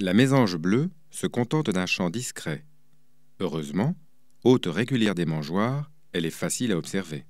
La mésange bleue se contente d'un chant discret. Heureusement, hôte régulière des mangeoires, elle est facile à observer.